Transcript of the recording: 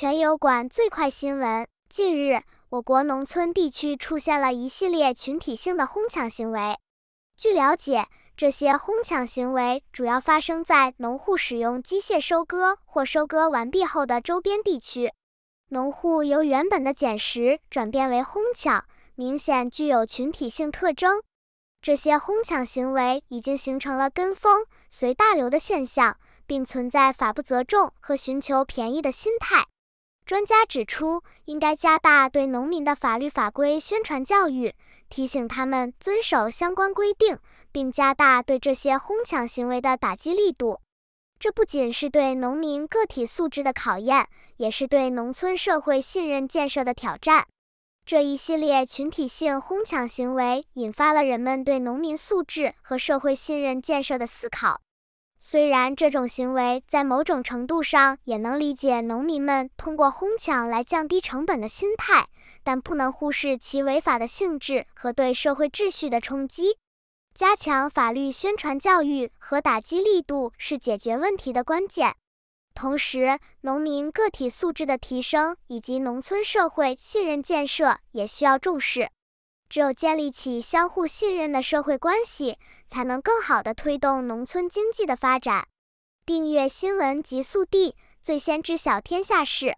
全油管最快新闻。近日，我国农村地区出现了一系列群体性的哄抢行为。据了解，这些哄抢行为主要发生在农户使用机械收割或收割完毕后的周边地区。农户由原本的捡拾转变为哄抢，明显具有群体性特征。这些哄抢行为已经形成了跟风、随大流的现象，并存在法不责众和寻求便宜的心态。专家指出，应该加大对农民的法律法规宣传教育，提醒他们遵守相关规定，并加大对这些哄抢行为的打击力度。这不仅是对农民个体素质的考验，也是对农村社会信任建设的挑战。这一系列群体性哄抢行为，引发了人们对农民素质和社会信任建设的思考。虽然这种行为在某种程度上也能理解农民们通过哄抢来降低成本的心态，但不能忽视其违法的性质和对社会秩序的冲击。加强法律宣传教育和打击力度是解决问题的关键。同时，农民个体素质的提升以及农村社会信任建设也需要重视。只有建立起相互信任的社会关系，才能更好的推动农村经济的发展。订阅新闻极速递，最先知晓天下事。